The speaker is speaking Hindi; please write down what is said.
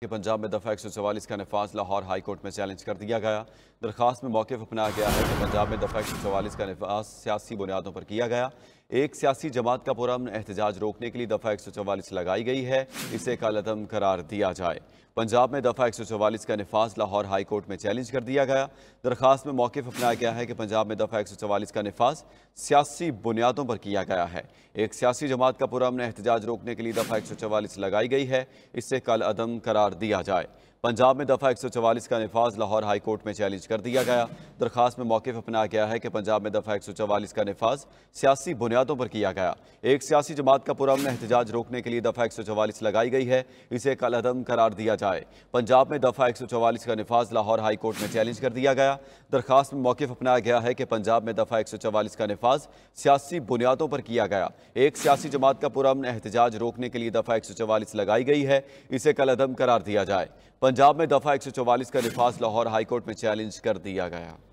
कि पंजाब में दफ़ा एक सौ चवालीस का नफाज लाहौर हाई कोर्ट में चैलेंज कर दिया गया दरखास्त में मौके अपनाया गया है कि पंजाब में दफ़ा एक सौ चवालीस का नफाज सियासी बुनियादों पर किया गया एक सियासी जमात का पुरम एहतजाज रोकने के लिए दफ़ा एक सौ चवालीस लगाई गई है इसे कालदम करार दिया जाए पंजाब में दफ़ा एक सौ चवालीस का नफाज लाहौर हाई कोर्ट में चैलेंज कर दिया गया दरख्वास्त में पर अपनाया गया है कि पंजाब में दफ़ा एक सौ चवालीस का नफाज सियासी बुनियादों पर किया गया है एक सियासी जमात का पुरम एहतजाज रोकने के लिए दफ़ा एक सौ चवालीस लगाई गई है इसे कालदम करार दिया जाए पंजाब में दफ़ा 144 का नफाज लाहौर हाई कोर्ट में चैलेंज कर दिया गया दरख्वास्त में मौके अपनाया गया है कि पंजाब में दफ़ा 144 का नफाज सियासी बुनियादों पर किया गया एक सियासी जमात का पुरम एहतजाज रोकने के लिए दफ़ा 144 लगाई गई है इसे कलहदम करार दिया जाए पंजाब में दफ़ा 144 का नफाज लाहौर हाई कोर्ट में चैलेंज कर दिया गया दरख्वास्त में मौकफ अपनाया गया है कि पंजाब में दफ़ा चवालीस का नफाज सियासी बुनियादों पर किया गया एक सियासी जमात का पुरम एहतजाज रोकने के लिए दफ़ा चवालीस लगाई गई है इसे अदम करार दिया जाए पंजाब में दफा 144 का नफाज लाहौर हाईकोर्ट में चैलेंज कर दिया गया